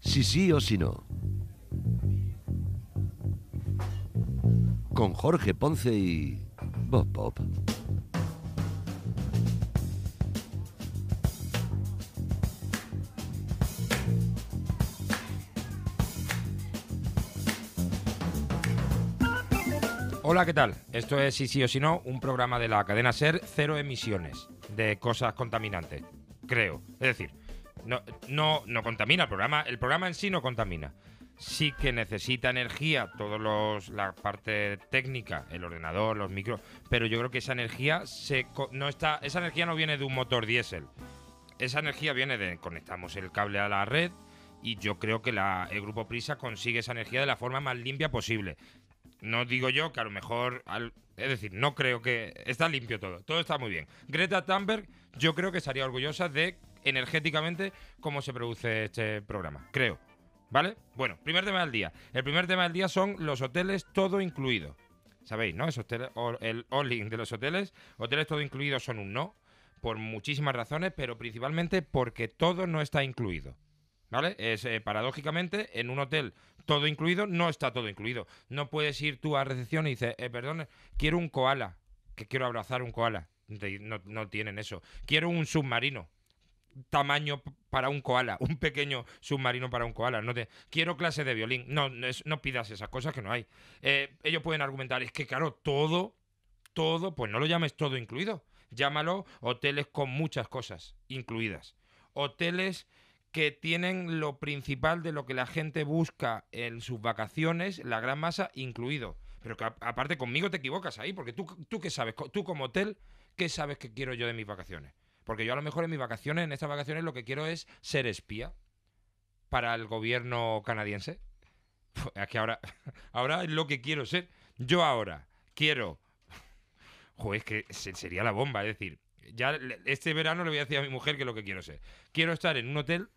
Si sí o si no. Con Jorge Ponce y Bob Pop. Hola, ¿qué tal? Esto es Sí, sí o sí no, un programa de la cadena SER, cero emisiones de cosas contaminantes, creo. Es decir, no, no, no contamina el programa, el programa en sí no contamina. Sí que necesita energía, todos los la parte técnica, el ordenador, los micros, pero yo creo que esa energía se no está, esa energía no viene de un motor diésel. Esa energía viene de conectamos el cable a la red, y yo creo que la, el grupo Prisa consigue esa energía de la forma más limpia posible. No digo yo que a lo mejor. es decir, no creo que. Está limpio todo. Todo está muy bien. Greta Thunberg, yo creo que estaría orgullosa de energéticamente cómo se produce este programa. Creo. ¿Vale? Bueno, primer tema del día. El primer tema del día son los hoteles todo incluido. ¿Sabéis, no? Esos el all-in de los hoteles. Hoteles todo incluido son un no, por muchísimas razones, pero principalmente porque todo no está incluido. ¿Vale? Es, eh, paradójicamente, en un hotel todo incluido, no está todo incluido. No puedes ir tú a recepción y dices, eh, perdón, quiero un koala, que quiero abrazar un koala. No, tienen eso. Quiero un submarino, tamaño para un koala, un pequeño submarino para un koala. No te, quiero clase de violín. No, no, pidas esas cosas que no hay. Eh, ellos pueden argumentar, es que claro, todo, todo, pues no lo llames todo incluido. Llámalo hoteles con muchas cosas incluidas. Hoteles que tienen lo principal de lo que la gente busca en sus vacaciones, la gran masa incluido. Pero que aparte conmigo te equivocas ahí, porque tú, tú qué sabes, tú como hotel, ¿qué sabes que quiero yo de mis vacaciones? Porque yo a lo mejor en mis vacaciones, en estas vacaciones, lo que quiero es ser espía para el gobierno canadiense. Pues, es que ahora, ahora es lo que quiero ser. Yo ahora quiero... Joder, es que sería la bomba, es decir, ya este verano le voy a decir a mi mujer que lo que quiero ser. Quiero estar en un hotel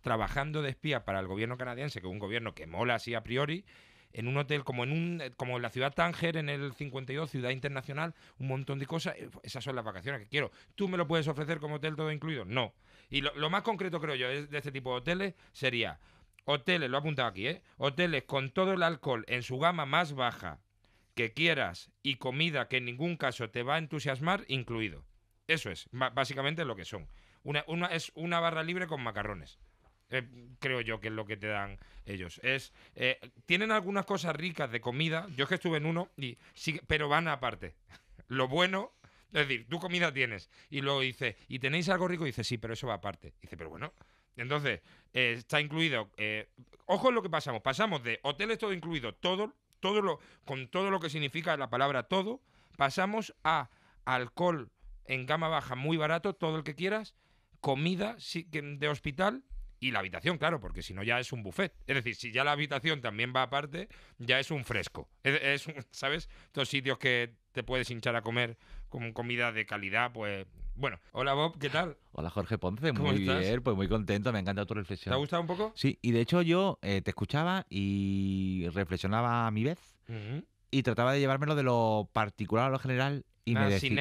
trabajando de espía para el gobierno canadiense, que es un gobierno que mola así a priori, en un hotel como en un eh, como la ciudad Tánger en el 52 ciudad internacional un montón de cosas eh, esas son las vacaciones que quiero tú me lo puedes ofrecer como hotel todo incluido no y lo, más concreto creo yo de este tipo de hoteles sería hoteles lo he apuntado aquí ¿eh? hoteles con todo el alcohol en su gama más baja que quieras y comida que en ningún caso te va a entusiasmar incluido eso es básicamente lo que son una es una barra libre con macarrones eh, creo yo que es lo que te dan ellos. Es, eh, tienen algunas cosas ricas de comida. Yo es que estuve en uno, y sí, pero van aparte. Lo bueno es decir, tú comida tienes. Y luego dice, ¿y tenéis algo rico? Y dice, sí, pero eso va aparte. dice, pero bueno. Entonces, eh, está incluido. ojo en lo que pasamos. Pasamos de hoteles todo incluido, todo, todo lo, con todo lo que significa la palabra todo. Pasamos a alcohol en gama baja muy barato, todo el que quieras. Comida de hospital y la habitación, claro, porque si no ya es un buffet. Es decir, si ya la habitación también va aparte, ya es un fresco. Es, ¿sabes? Estos sitios que te puedes hinchar a comer con comida de calidad, pues bueno, hola Bob, ¿qué tal? Hola Jorge Ponce, muy bien, pues muy contento, me ha encantado tu reflexión. ¿Te ha gustado un poco? Sí, y de hecho yo eh, te escuchaba y reflexionaba a mi vez y trataba de llevármelo de lo particular a lo general. Y me ah, decía,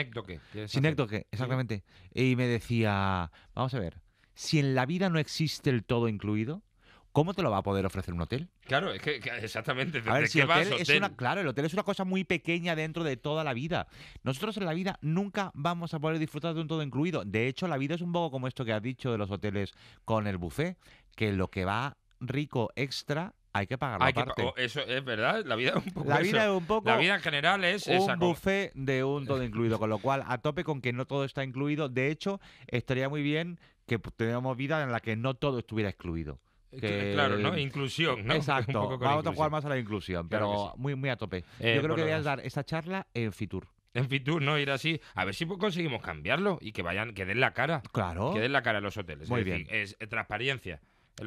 exactamente. Y me decía, vamos a ver, si en la vida no existe el todo incluido? ¿Cómo te lo va a poder ofrecer un hotel? Claro, es que, exactamente. A si hotel Es una, claro, el hotel es una cosa muy pequeña dentro de toda la vida. Nosotros en la vida nunca vamos a poder disfrutar de un todo incluido. De hecho, la vida es un poco como esto que has dicho de los hoteles con el buffet, que lo que va rico extra hay que pagar la parte oh, eso es verdad, la vida es un poco La vida es un poco... La vida en general es un esa buffet de un todo incluido, con lo cual a tope con que no todo está incluido. De hecho, estaría muy bien que tuviéramos vida en la que no todo estuviera excluido. Eh, eh, claro, ¿no? Inclusión, ¿no? Exacto. Vamos a jugar más a la inclusión, pero muy, muy a tope. Eh, Yo creo que voy a dar esta charla en Fitur. En Fitur, no ir así. A ver si conseguimos cambiarlo y que vayan, que den la cara. Claro. Que den la cara a los hoteles. Muy bien. es transparencia.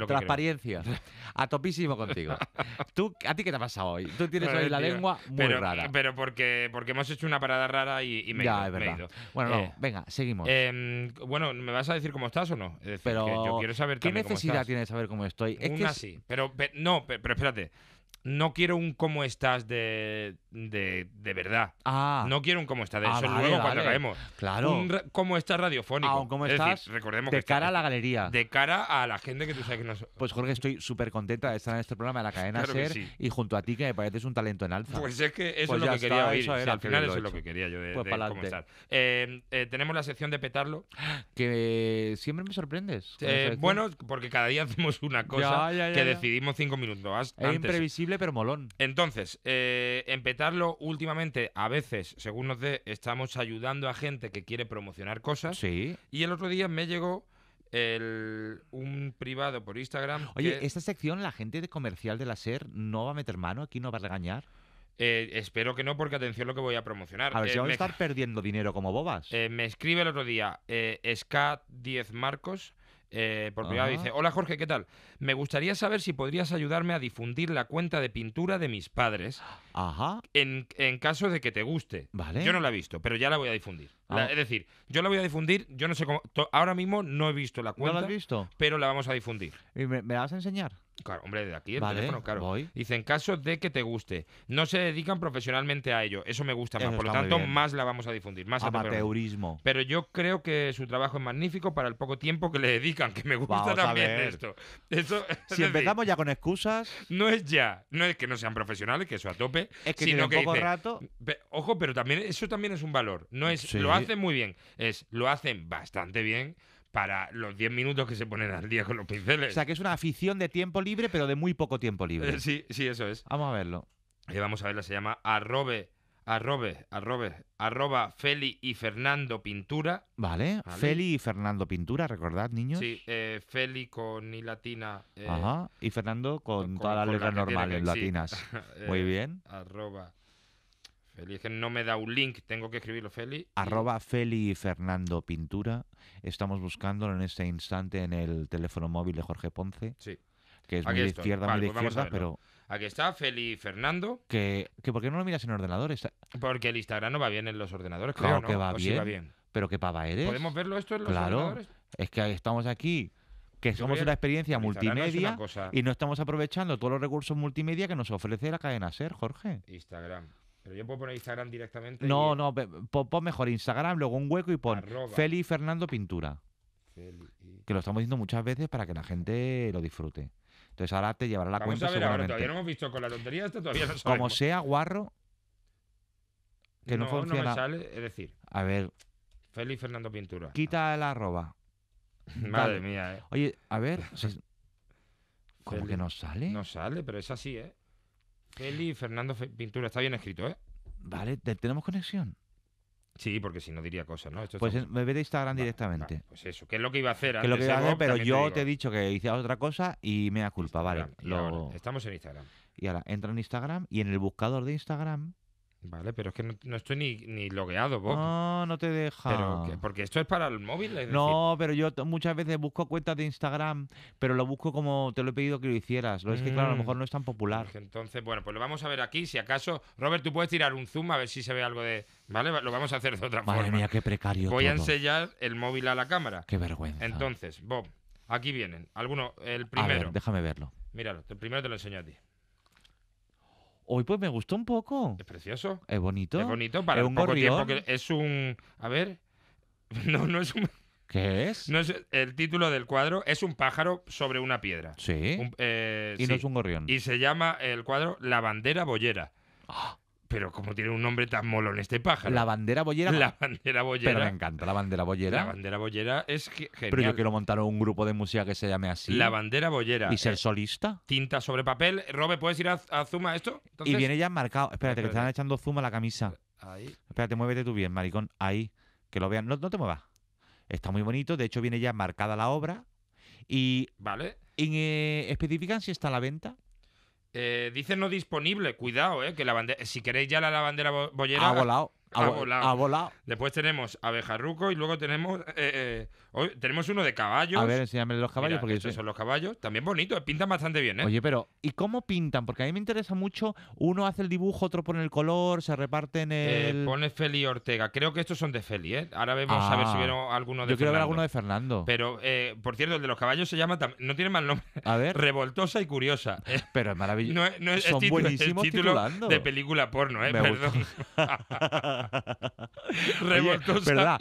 Transparencia. A topísimo contigo. ¿Tú, ¿A ti qué te ha pasado hoy? Tú tienes hoy la lengua muy rara. Pero porque, porque hemos hecho una parada rara y, me, ya, he ido, Bueno, eh, venga, seguimos. Em, bueno, ¿me vas a decir cómo estás o no? pero yo quiero saber ¿Qué necesidad tienes de saber cómo estoy? Es una que sí. pero, no, pero espérate no quiero un cómo estás de, de, verdad. Ah. No quiero un cómo estás. De ah, eso luego cuando caemos. Claro. Un cómo estás radiofónico. cómo estás. recordemos de cara a la galería. De cara a la gente que tú sabes que nos. Pues Jorge, estoy súper contenta de estar en este programa de la cadena Ser y junto a ti que me pareces un talento en alza. Pues es que eso es pues lo que quería oír. al final eso es lo que quería yo de, pues eh, eh, tenemos la sección de petarlo. Que siempre me sorprendes. Eh, bueno, porque cada día hacemos una cosa que decidimos cinco minutos antes. Es imprevisible pero molón. Entonces, eh, empetarlo últimamente, a veces, según nos dé, estamos ayudando a gente que quiere promocionar cosas. Sí. Y el otro día me llegó el, un privado por Instagram. Oye, esta sección, la gente de comercial de la SER no va a meter mano, aquí no va a regañar. Eh, espero que no, porque atención lo que voy a promocionar. A ver, si eh, vamos a estar perdiendo dinero como bobas. Eh, me escribe el otro día SK10 Marcos eh, por privado. Dice, hola Jorge, ¿qué tal? Me gustaría saber si podrías ayudarme a difundir la cuenta de pintura de mis padres En, en caso de que te guste. Vale. Yo no la he visto, pero ya la voy a difundir es decir, yo la voy a difundir, yo no sé cómo. ahora mismo no he visto la cuenta ¿No la has visto? pero la vamos a difundir. me, la vas a enseñar? Claro, hombre, de aquí el teléfono, claro. Dice, en caso de que te guste, no se dedican profesionalmente a ello. Eso me gusta más. Por lo tanto, más la vamos a difundir. Más a Amateurismo. Pero yo creo que su trabajo es magnífico para el poco tiempo que le dedican, que me gusta también esto. Si empezamos ya con excusas, No es ya, no es que no sean profesionales, que eso a tope, es que poco rato. Ojo, pero también eso también es un valor. No es lo hacen muy bien. Es, lo hacen bastante bien para los 10 minutos que se ponen al día con los pinceles. O sea, que es una afición de tiempo libre, pero de muy poco tiempo libre. Eh, sí, sí, eso es. Vamos a verlo. Y eh, vamos a verla, se llama arrobe, arrobe, arrobe, arroba Feli y Fernando Pintura. Vale, Feli y Fernando Pintura, recordad, niños. Sí, eh, Feli con y latina. Ajá, y Fernando con, todas las letras normales, latinas. Muy bien. Arroba Feli, que no me da un link, tengo que escribirlo, Feli. Arroba Feli Fernando Pintura. Estamos buscándolo en este instante en el teléfono móvil de Jorge Ponce. Sí. Que es muy de izquierda, muy de pues izquierda, pero. Aquí está, Feli Fernando. Que, ¿Por qué no lo miras en ordenador? Porque el Instagram no va bien en los ordenadores, Claro que va bien. Pero qué pava eres. ¿Podemos verlo esto en los Claro. Es que estamos aquí, que somos una experiencia multimedia y no estamos aprovechando todos los recursos multimedia que nos ofrece la cadena Ser, Jorge. Instagram. Pero yo puedo poner Instagram directamente. No, no, pon mejor Instagram, luego un hueco y pon Feli Fernando Pintura. Que lo estamos diciendo muchas veces para que la gente lo disfrute. Entonces ahora te llevará la cuenta. todavía no hemos visto con la lotería. Como sea guarro, que no, funciona. sale, es decir. A ver. Feli Fernando Pintura. Quita el arroba. Madre mía, eh. Oye, a ver. ¿Cómo que no sale? No sale, pero es así, ¿eh? Feli Fernando Pintura, está bien escrito, ¿eh? Vale, ¿tenemos conexión? Sí, porque si no diría cosas, ¿no? pues me ve de Instagram directamente. pues eso, que es lo que iba a hacer. Que lo que iba a hacer, pero yo te, he dicho que hice otra cosa y me da culpa, vale. estamos en Instagram. Y ahora, entra en Instagram y en el buscador de Instagram Vale, pero es que no, estoy ni, logueado, Bob. No, ah, no te deja. Pero, porque esto es para el móvil. no, pero yo muchas veces busco cuentas de Instagram, pero lo busco como te lo he pedido que lo hicieras. Lo es que, claro, a lo mejor mm. no es tan popular. Pues entonces, bueno, pues lo vamos a ver aquí. Si acaso, Robert, tú puedes tirar un zoom a ver si se ve algo de. Vale, lo vamos a hacer de otra forma. Madre mía, qué precario. Voy a enseñar el móvil a la cámara. Qué vergüenza. Entonces, Bob, aquí vienen. Alguno, el primero. déjame verlo. Míralo, el primero te lo enseño a ti. Hoy pues me gustó un poco. Es precioso. Es bonito. Es bonito para un poco tiempo es un... A ver... No, no es un... ¿Qué es? No es el título del cuadro es un pájaro sobre una piedra. Sí. Eh, y no es un gorrión. Y se llama el cuadro La bandera bollera. Ah pero como tiene un nombre tan molón este pájaro. La bandera bollera. La bandera bollera. me encanta la bandera bollera. La bandera bollera es genial. Pero yo quiero montar un grupo de música que se llame así. La bandera bollera. Y ser eh, solista. Tinta sobre papel. Robe, ¿puedes ir a, a esto? Y viene ya marcado. Espérate, que te están echando Zuma la camisa. Eh, ahí. Espérate, muévete tú bien, maricón. Ahí. Que lo vean. No, no te muevas. Está muy bonito. De hecho, viene ya marcada la obra. Y. Vale. Y eh, especifican si está a la venta. Eh, dice no disponible, cuidado, eh, que la si queréis ya la, lavandera bandera bollera ha volado. Ha, volado. Después tenemos abejarruco y luego tenemos eh, eh, tenemos uno de caballos. A ver, enséñame los caballos. porque son los caballos. También bonito, pintan bastante bien, ¿eh? Oye, pero ¿y cómo pintan? Porque a mí me interesa mucho. Uno hace el dibujo, otro pone el color, se reparten eh, el. pone Feli Ortega. Creo que estos son de Feli, ¿eh? Ahora vemos a ver si ah. vieron alguno de Yo quiero ver alguno de Fernando. Pero, por cierto, el de los caballos se llama. No tiene mal nombre. A ver. Revoltosa y curiosa. Pero es maravilloso. son buenísimos títulos de película porno, ¿eh? Me Perdón. Revoltosa,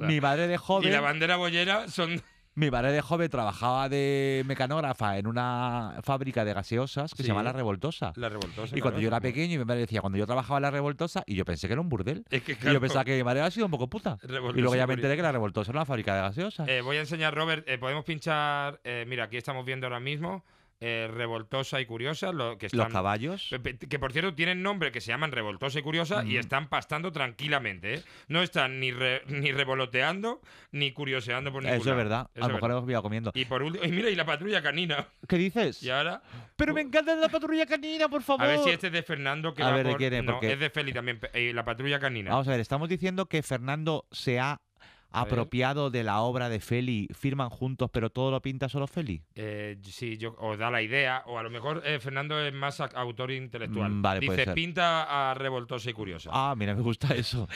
Mi, madre de joven. Y la bandera bollera son. Mi madre de joven trabajaba de mecanógrafa en una fábrica de gaseosas que se llama La Revoltosa. La Y cuando yo era pequeño, mi madre decía, cuando yo trabajaba en La Revoltosa, y yo pensé que era un burdel. y yo pensaba que mi madre había sido un poco puta. y luego ya me enteré que La Revoltosa era una fábrica de gaseosas. Eh, voy a enseñar, Robert, eh, podemos pinchar, eh, mira, aquí estamos viendo ahora mismo. Eh, revoltosa y curiosa. que los caballos. Que por cierto tienen nombre que se llaman revoltosa y curiosa y están pastando tranquilamente. ¿eh? No están ni, revoloteando ni curioseando por ningún Eso es verdad. a lo mejor hemos comiendo. Y por último, y mira, y la patrulla canina. ¿Qué dices? Y ahora. Pero uh, me encanta la patrulla canina, por favor. A ver si este es de Fernando que a es de Feli también. Eh, la patrulla canina. Vamos a ver, estamos diciendo que Fernando se ha apropiado de la obra de Feli, firman juntos, pero todo lo pinta solo Feli. Eh, sí, yo, o da la idea, o a lo mejor eh, Fernando es más autor intelectual. Mm, vale, Dice, pinta a revoltosa y curiosa. Ah, mira, me gusta eso.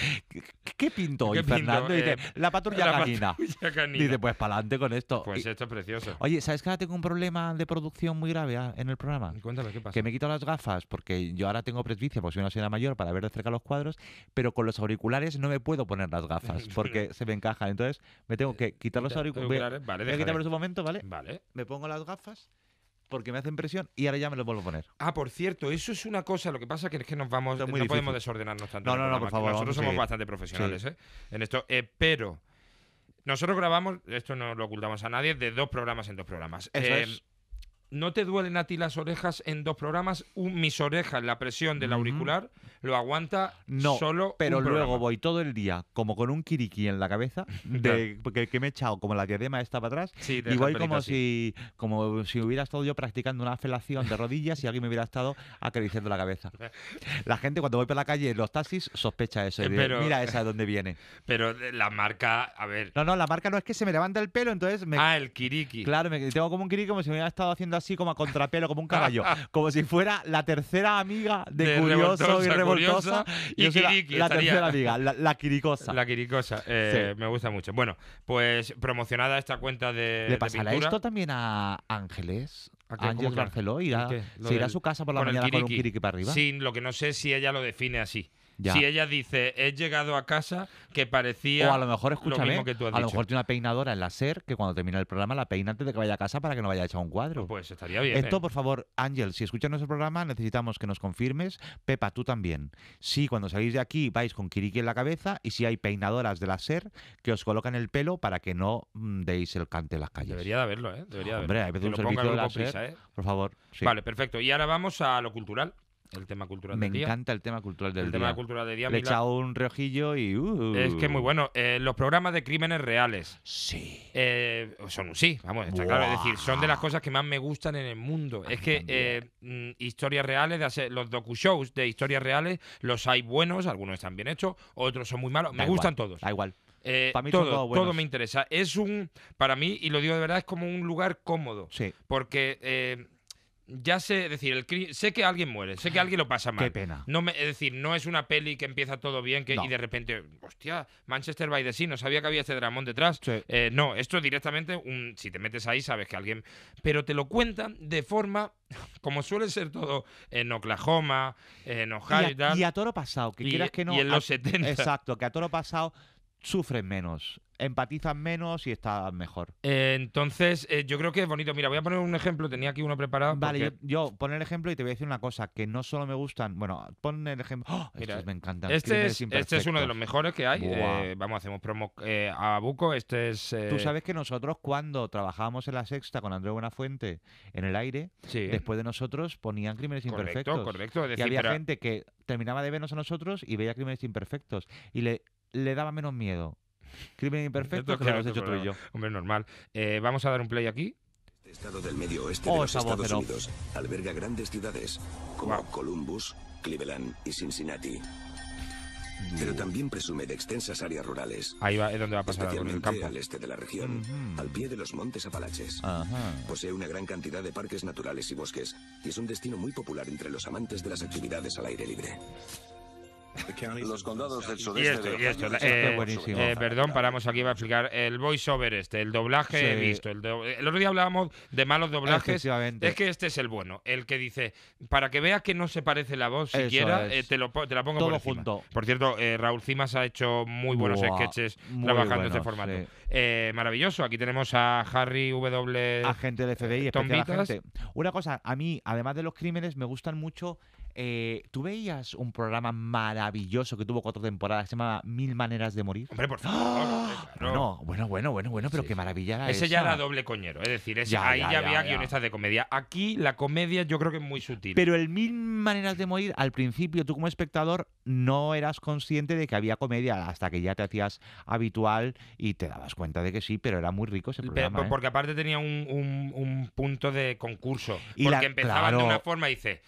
¿Qué, pintó hoy Fernando? Eh, la patrulla la canina. Dice, pues para adelante con esto. Pues esto es precioso. Oye, ¿sabes que ahora tengo un problema de producción muy grave ah, en el programa? Cuéntame, ¿qué pasa? Que me quito las gafas, porque yo ahora tengo presbicia, porque soy una señora mayor, para ver de cerca los cuadros, pero con los auriculares no me puedo poner las gafas, porque se ven caja. Entonces, me tengo que quitar los auriculares. Vale, voy a momento, ¿vale? Vale. Me pongo las gafas porque me hacen presión y ahora ya me los vuelvo a poner. Ah, por cierto, eso es una cosa, lo que pasa que es que nos vamos, no podemos desordenarnos tanto. No, no, no, por favor. Nosotros somos bastante profesionales ¿eh? en esto, eh, pero nosotros grabamos, esto no lo ocultamos a nadie, de dos programas en dos programas. Eso eh, no te duelen a ti las orejas en dos programas. mis orejas, la presión del auricular, lo aguanta no, Pero luego voy todo el día, como con un kiriki en la cabeza, de, que, me he echado como la diadema esta para atrás. y voy como si, como si hubiera estado yo practicando una felación de rodillas y alguien me hubiera estado acariciando la cabeza. La gente cuando voy por la calle en los taxis sospecha eso. Y Mira esa de dónde viene. Pero eh, la marca, a ver. No, no, la marca no es que se me levanta el pelo, entonces me. Ah, el kiriki. Claro, tengo como un kiriki como si hubiera estado haciendo así como a contrapelo, como un caballo, como si fuera la tercera amiga de, Curioso y Revoltosa. Y la, tercera amiga, la, Quiricosa. La Quiricosa, eh, me gusta mucho. Bueno, pues promocionada esta cuenta de. ¿Le pasará esto también a Ángeles? Ángeles Barceló irá, se irá a su casa por la mañana con un kiriki para arriba. Sí, lo que no sé si ella lo define así. Si ella dice, he llegado a casa que parecía. O a lo mejor, escúchame, que tú has a lo mejor tiene una peinadora en la SER que cuando termina el programa la peina antes de que vaya a casa para que no vaya a echar un cuadro. Pues estaría bien. Esto, ¿eh? por favor, Ángel, si escuchas nuestro programa, necesitamos que nos confirmes. Pepa, tú también. Si cuando salís de aquí vais con Kiriki en la cabeza y si hay peinadoras de la SER que os colocan el pelo para que no mm, deis el cante en las calles. Debería de haberlo, ¿eh? Debería de haberlo. Hombre, hay veces un servicio de la ¿eh? Por favor. Vale, perfecto. Y ahora vamos a lo cultural el tema cultural Me Me encanta el tema cultural del tema cultural de día. Le he echado un reojillo y... Uh. Es que muy bueno. Eh, los programas de crímenes reales. Sí. Eh, son un sí, vamos, está claro. Es decir, son de las cosas que más me gustan en el mundo. es que eh, mm, historias reales, de hacer, los docu-shows de historias reales, los hay buenos, algunos están bien hechos, otros son muy malos. me gustan todos. Da igual. para mí todo, todo me interesa. Es un, para mí, y lo digo de verdad, es como un lugar cómodo. Sí. Porque ya sé, es decir, el, sé que alguien muere, sé que alguien lo pasa mal. Qué pena. No es decir, no es una peli que empieza todo bien que, y de repente, hostia, Manchester by the Sea, no sabía que había este dramón detrás. Eh, no, esto directamente, si te metes ahí, sabes que alguien. Pero te lo cuentan de forma, como suele ser todo en Oklahoma, en Ohio y, a, y, toro pasado, que quieras que no. Y en los 70. Exacto, que a toro pasado sufren menos empatizan menos y está mejor. Eh, entonces, eh, yo creo que es bonito. Mira, voy a poner un ejemplo, tenía aquí uno preparado. Vale, yo, pone pon el ejemplo y te voy a decir una cosa, que no solo me gustan, bueno, pon el ejemplo... ¡Oh! me encantan. Este, este es, uno de los mejores que hay. Eh, vamos, hacemos promo a Buco, este es... Tú sabes que nosotros cuando trabajábamos en la sexta con Andrés Buenafuente en el aire, después de nosotros ponían crímenes imperfectos. Correcto, correcto. Y había gente que terminaba de vernos a nosotros y veía crímenes imperfectos. Y le daba menos miedo Crimen imperfecto, que lo hemos hecho tú y yo. Hombre, normal. Eh, vamos a dar un play aquí. Este estado del medio oeste oh, de los Estados Unidos alberga grandes ciudades como Columbus, Cleveland y Cincinnati. Pero también presume de extensas áreas rurales. Ahí va, es donde va a pasar especialmente al este de la región, al pie de los montes Apalaches. Posee una gran cantidad de parques naturales y bosques, y es un destino muy popular entre los amantes de las actividades al aire libre. Los condados del sureste. esto, eh, eh, perdón, paramos aquí para explicar. El voiceover este, el doblaje visto. El, otro día hablábamos de malos doblajes. Es que este es el bueno, el que dice, para que veas que no se parece la voz siquiera, eh, te, la pongo por encima. junto. Por cierto, Raúl Cimas ha hecho muy buenos sketches trabajando este formato. maravilloso. Aquí tenemos a Harry W. Agente del FBI, Tom Una cosa, a mí, además de los crímenes, me gustan mucho eh, ¿Tú veías un programa maravilloso que tuvo cuatro temporadas? Se llamaba Mil Maneras de Morir. Hombre, por ¡Ah! favor. No, bueno, bueno, bueno, bueno, pero qué maravilla era Ese ya era doble coñero. Es decir, ahí ya, había guionistas de comedia. Aquí la comedia yo creo que es muy sutil. Pero el Mil Maneras de Morir, al principio tú como espectador no eras consciente de que había comedia hasta que ya te hacías habitual y te dabas cuenta de que sí, pero era muy rico ese programa. Pero, pues ¿eh? Porque aparte tenía un, punto de concurso. porque la, empezaban de una forma y dice,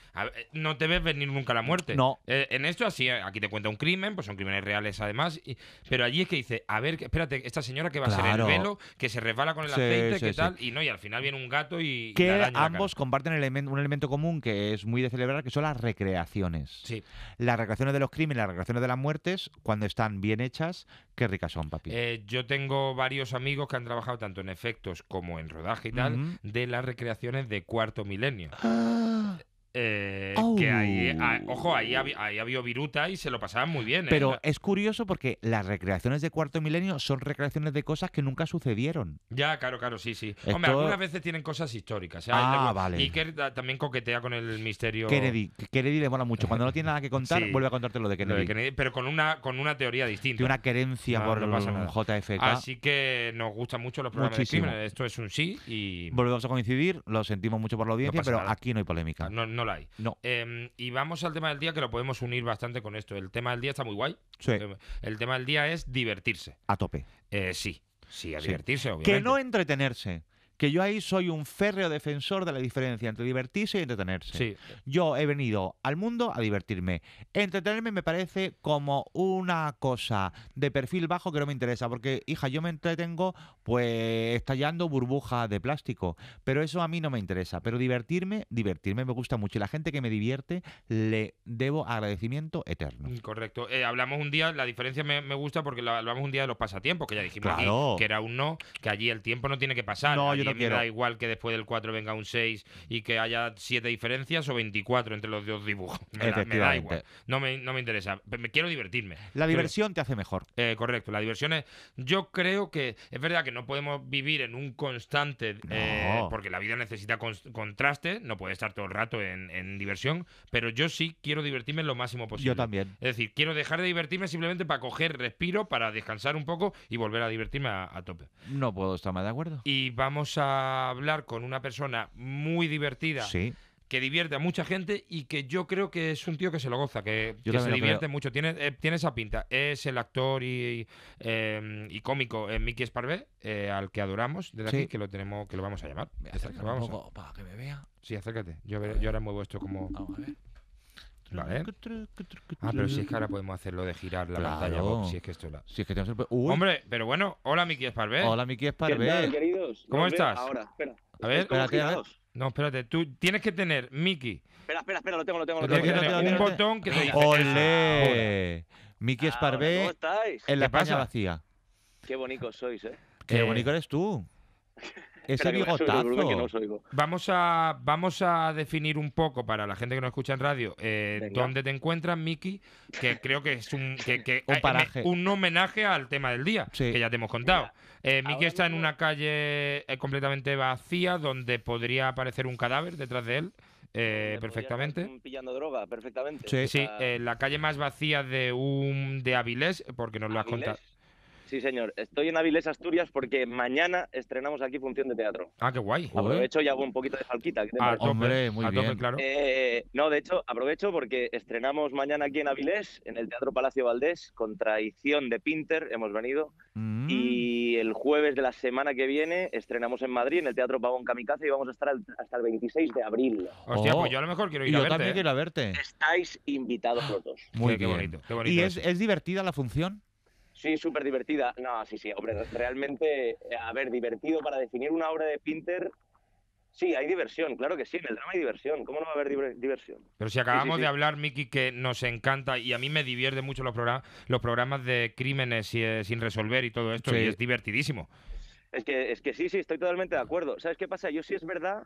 no te venir nunca la muerte. No. Eh, en esto así, eh, aquí te cuenta un crimen, pues son crímenes reales además, pero allí es que dice, a ver, espérate, esta señora que va a ser el velo, que se resbala con el aceite, y tal, y no, y al final viene un gato y... Que ambos comparten un elemento común que es muy de celebrar, que son las recreaciones. Sí. Las recreaciones de los crímenes, las recreaciones de las muertes, cuando están bien hechas, qué ricas son, papi. Eh, yo tengo varios amigos que han trabajado tanto en efectos como en rodaje y tal, de las recreaciones de cuarto milenio. Ah. Eh, oh. Que ahí, ah, ojo, ahí, ahí había viruta y se lo pasaban muy bien. ¿eh? Pero es curioso porque las recreaciones de cuarto milenio son recreaciones de cosas que nunca sucedieron. Ya, claro, claro, sí, sí. Hombre, algunas veces tienen cosas históricas. ¿eh? ah Ah, y vale. también coquetea con el misterio. Kennedy, Kennedy le mola mucho. Cuando no tiene nada que contar, vuelve a contarte lo de Kennedy. pero con una, con una teoría distinta. Tiene una querencia por por que pasa nada. JFK. Así que nos gustan mucho los programas de crimen. Esto es un sí y. Volvemos a coincidir, lo sentimos mucho por la audiencia, pero aquí no hay polémica. no Em, y vamos al tema del día que lo podemos unir bastante con esto. El tema del día está muy guay. El tema del día es divertirse. A tope. Eh, sí. Sí, a divertirse, Que no entretenerse que yo ahí soy un férreo defensor de la diferencia entre divertirse y entretenerse. Sí. Yo he venido al mundo a divertirme. Entretenerme me parece como una cosa de perfil bajo que no me interesa, porque, hija, yo me entretengo pues estallando burbujas de plástico, pero eso a mí no me interesa. Pero divertirme, divertirme me gusta mucho y la gente que me divierte le debo agradecimiento eterno. Mm, correcto. Eh, hablamos un día, la diferencia me, gusta porque hablamos un día de los pasatiempos, que ya dijimos que era un no, que allí el tiempo no tiene que pasar me da igual que después del 4 venga un 6 y que haya 7 diferencias o 24 entre los dos dibujos. Me, No me, interesa. Me, quiero divertirme. La diversión te hace mejor. Eh, correcto. La diversión es. Yo creo que es verdad que no podemos vivir en un constante. Eh, porque la vida necesita contraste. No puede estar todo el rato en, diversión. Pero yo sí quiero divertirme lo máximo posible. Yo también. Es decir, quiero dejar de divertirme simplemente para coger respiro, para descansar un poco y volver a divertirme a, a tope. No puedo estar más de acuerdo. Y vamos a hablar con una persona muy divertida. que divierte a mucha gente y que yo creo que es un tío que se lo goza, que, se divierte mucho. Tiene, eh, tiene esa pinta. Es el actor y, eh, cómico eh, Mickey Sparvé, al que adoramos desde aquí, que lo tenemos, que lo vamos a llamar. para que me vea. Sí, acércate. Yo, yo ahora muevo esto como. Ah, pero si es que ahora podemos hacerlo de girar la pantalla si es que esto la... es que tenemos Hombre, pero bueno, hola Miki Esparbé Hola Miki Esparbé queridos? ¿Cómo estás? Ahora, espera. A ver, espérate, No, espérate, tú tienes que tener, Miki. Espera, espera, espera, lo tengo, lo tengo. Lo tengo, tienes que tener un botón que te dice. ¡Ole! Miki Esparbé ¿cómo estáis? en la pasa? vacía. Qué bonito sois, ¿eh? Qué eh, bonito eres tú. vamos, a, vamos a definir un poco para la gente que nos escucha en radio eh, dónde te encuentras, Miki, que creo que es un, eh, homenaje al tema del día, que ya te hemos contado. Eh, Miki está en una calle completamente vacía donde podría aparecer un cadáver detrás de él. Eh, perfectamente. Pillando droga, perfectamente. Sí, la calle más vacía de un de Avilés, porque nos lo has contado. Sí, señor. Estoy en Avilés, Asturias, porque mañana estrenamos aquí función de teatro. Ah, qué guay. Aprovecho y hago un poquito de falquita. Ah, hombre, muy bien. claro. Eh, no, de hecho, aprovecho porque estrenamos mañana aquí en Avilés, en el Teatro Palacio Valdés, con Traición de Pinter, hemos venido. Mm. Y el jueves de la semana que viene estrenamos en Madrid, en el Teatro Pavón Kamikaze, y vamos a estar hasta el 26 de abril. Hostia, pues oh. yo a lo mejor quiero ir a verte. Yo también quiero verte. Estáis invitados los dos. Muy bien. Qué bonito, ¿Y es divertida la función? Sí, súper divertida. No, sí, sí, hombre, realmente, haber eh, divertido para definir una obra de Pinter. Sí, hay diversión, claro que sí, en el drama hay diversión. ¿Cómo no va a haber diversión? Pero si acabamos de hablar, Miki, que nos encanta y a mí me divierte mucho los, programas, los programas de crímenes y, eh, sin resolver y todo esto, y es divertidísimo. Es que, es que sí, sí, estoy totalmente de acuerdo. ¿Sabes qué pasa? Yo sí es verdad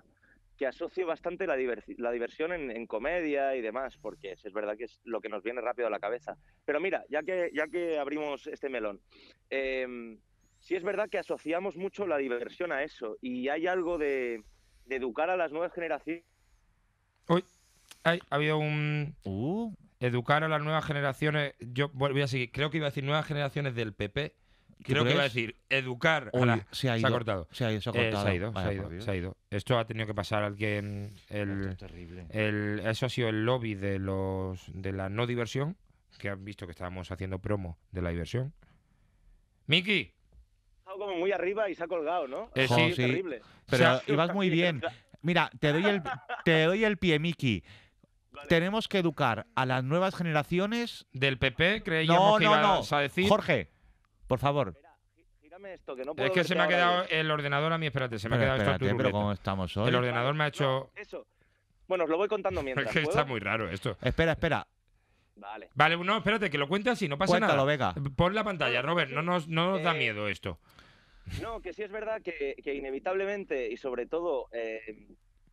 que asocio bastante la, diversión en, comedia y demás, porque es, verdad que es lo que nos viene rápido a la cabeza. Pero mira, ya que, ya que abrimos este melón, si em, sí es verdad que asociamos mucho la diversión a eso, y hay algo de, educar a las nuevas generaciones. Uy, ha habido un... Uh. Educar a las nuevas generaciones, yo voy a seguir, creo que iba a decir nuevas generaciones del PP, Creo que iba a decir educar. se, ha cortado. Se ha ido, eh, se ha, ido, Esto ha tenido que pasar alguien. El, eso ha sido el lobby de los de la no diversión, que han visto que estábamos haciendo promo de la diversión. Miki. Como muy arriba y se ha colgado, ¿no? Eh, sí, terrible. Pero ibas muy bien. Mira, te doy el, te doy el pie, Miki. Tenemos que educar a las nuevas generaciones. Del PP, creíamos no, que no, no. a decir. Jorge, por favor. es que se me ha quedado el ordenador a mí, espérate, se me ha quedado esto pero ¿cómo estamos El ordenador me ha hecho... eso. Bueno, os lo voy contando mientras. es que está muy raro esto. Espera, espera. Vale. Vale, no, espérate, que lo cuente así, no pasa nada. Vega. Pon la pantalla, Robert, no nos, no nos da eh, miedo esto. No, que sí es verdad que, inevitablemente y sobre todo eh,